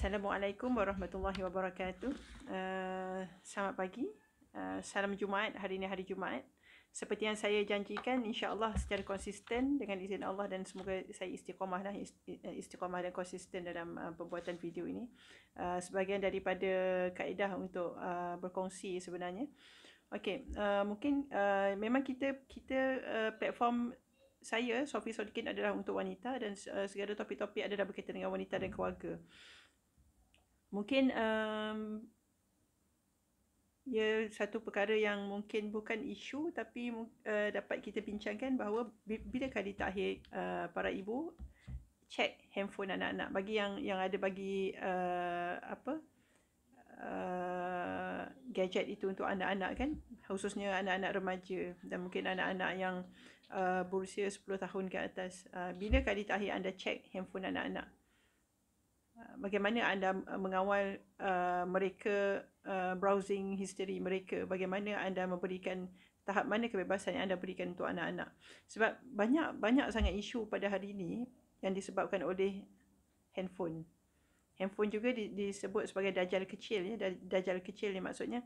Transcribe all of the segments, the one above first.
Assalamualaikum warahmatullahi wabarakatuh. Uh, selamat pagi. Uh, salam Jumaat. Hari ini hari Jumaat. Seperti yang saya janjikan, insyaAllah secara konsisten dengan izin Allah dan semoga saya istiqamah dan, lah, eh, istiqamah dan konsisten dalam uh, pembuatan video ini. Uh, sebagian daripada kaedah untuk uh, berkongsi sebenarnya. Okay, uh, mungkin uh, memang kita kita uh, platform saya, Sofi Sodikin adalah untuk wanita dan uh, segala topik-topik adalah berkaitan dengan wanita dan keluarga mungkin um, ia ya, satu perkara yang mungkin bukan isu tapi uh, dapat kita bincangkan bahawa bila kali terakhir uh, para ibu cek handphone anak-anak bagi yang yang ada bagi uh, apa uh, gadget itu untuk anak-anak kan khususnya anak-anak remaja dan mungkin anak-anak yang uh, berusia 10 tahun ke atas uh, bila kali terakhir anda cek handphone anak-anak Ah, bagaimana anda ah, mengawal uh, mereka uh, browsing history mereka bagaimana anda memberikan tahap mana kebebasan yang anda berikan untuk anak-anak sebab banyak banyak sangat isu pada hari ini yang disebabkan oleh handphone handphone juga di, disebut sebagai dajal kecil ya dajal kecil ni maksudnya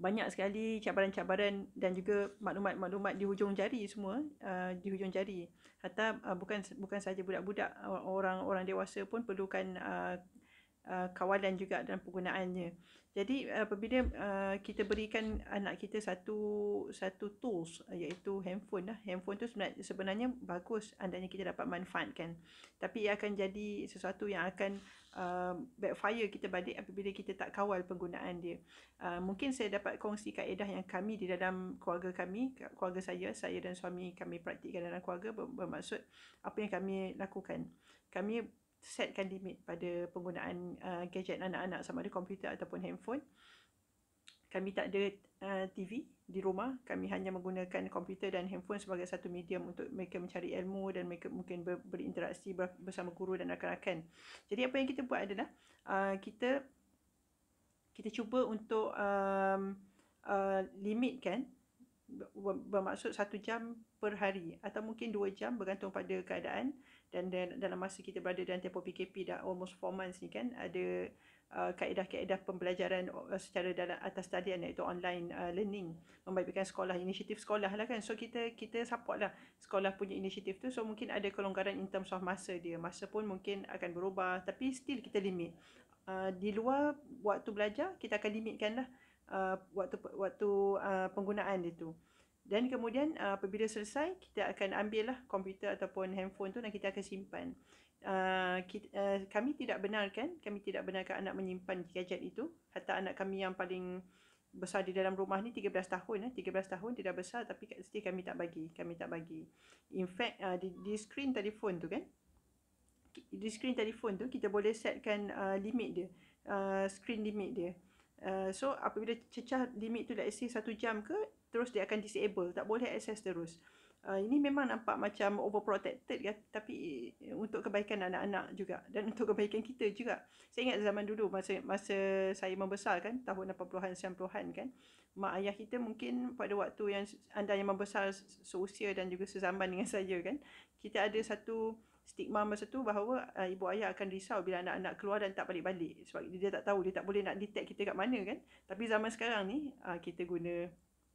banyak sekali cabaran-cabaran dan juga maklumat-maklumat di hujung jari semua uh, di hujung jari. Hatta uh, bukan bukan saja budak-budak orang-orang dewasa pun perlukan uh, Uh, kawalan juga dalam penggunaannya. Jadi uh, apabila uh, kita berikan anak kita satu satu tools uh, iaitu handphone lah. Handphone tu sebenarnya, sebenarnya bagus Andanya kita dapat manfaatkan. Tapi ia akan jadi sesuatu yang akan uh, backfire kita balik apabila kita tak kawal penggunaan dia. Uh, mungkin saya dapat kongsi kaedah yang kami di dalam keluarga kami, keluarga saya, saya dan suami kami praktikkan dalam keluarga bermaksud apa yang kami lakukan. Kami setkan limit pada penggunaan uh, gadget anak-anak sama ada komputer ataupun handphone. Kami tak ada uh, TV di rumah, kami hanya menggunakan komputer dan handphone sebagai satu medium untuk mereka mencari ilmu dan mereka mungkin ber- berinteraksi ber- bersama guru dan rakan-rakan. Jadi apa yang kita buat adalah uh, kita kita cuba untuk um, uh, limitkan bermaksud satu jam per hari atau mungkin dua jam bergantung pada keadaan dan dalam masa kita berada dalam tempoh PKP dah almost four months ni kan ada uh, kaedah-kaedah pembelajaran uh, secara dalam atas talian iaitu online uh, learning membaikkan sekolah inisiatif sekolah lah kan so kita kita support lah sekolah punya inisiatif tu so mungkin ada kelonggaran in terms of masa dia masa pun mungkin akan berubah tapi still kita limit uh, di luar waktu belajar kita akan limitkan lah uh, waktu waktu uh, penggunaan itu. Dan kemudian uh, apabila selesai, kita akan ambillah komputer ataupun handphone tu dan kita akan simpan. Uh, kita, uh, kami tidak benarkan, kami tidak benarkan anak menyimpan gadget itu. Hatta anak kami yang paling besar di dalam rumah ni 13 tahun eh 13 tahun tidak besar tapi kat kami tak bagi kami tak bagi in fact uh, di, di screen telefon tu kan di screen telefon tu kita boleh setkan uh, limit dia uh, screen limit dia uh, so apabila cecah limit tu dah say 1 jam ke terus dia akan disable tak boleh access terus uh, ini memang nampak macam overprotected ya tapi eh, untuk kebaikan anak-anak juga dan untuk kebaikan kita juga saya ingat zaman dulu masa masa saya membesar kan tahun 80-an 90-an kan mak ayah kita mungkin pada waktu yang anda yang membesar seusia dan juga sezaman dengan saya kan kita ada satu stigma masa tu bahawa uh, ibu ayah akan risau bila anak-anak keluar dan tak balik-balik sebab dia tak tahu dia tak boleh nak detect kita kat mana kan tapi zaman sekarang ni uh, kita guna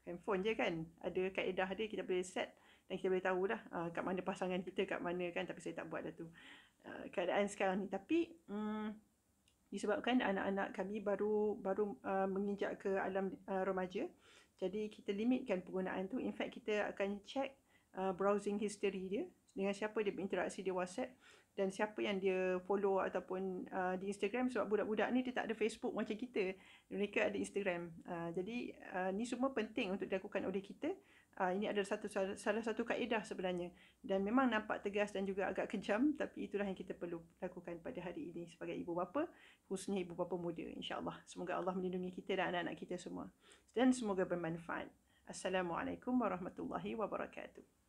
handphone je kan ada kaedah dia kita boleh set dan kita boleh tahu lah uh, ah, kat mana pasangan kita kat mana kan tapi saya tak buat dah tu uh, keadaan sekarang ni tapi um, disebabkan anak-anak kami baru baru uh, menginjak ke alam uh, remaja jadi kita limitkan penggunaan tu in fact kita akan check uh, browsing history dia dengan siapa dia berinteraksi di WhatsApp dan siapa yang dia follow ataupun uh, di Instagram sebab budak-budak ni dia tak ada Facebook macam kita. Mereka ada Instagram. Uh, jadi uh, ni semua penting untuk dilakukan oleh kita. Uh, ini adalah satu salah, satu kaedah sebenarnya dan memang nampak tegas dan juga agak kejam tapi itulah yang kita perlu lakukan pada hari ini sebagai ibu bapa khususnya ibu bapa muda insyaallah semoga Allah melindungi kita dan anak-anak kita semua dan semoga bermanfaat assalamualaikum warahmatullahi wabarakatuh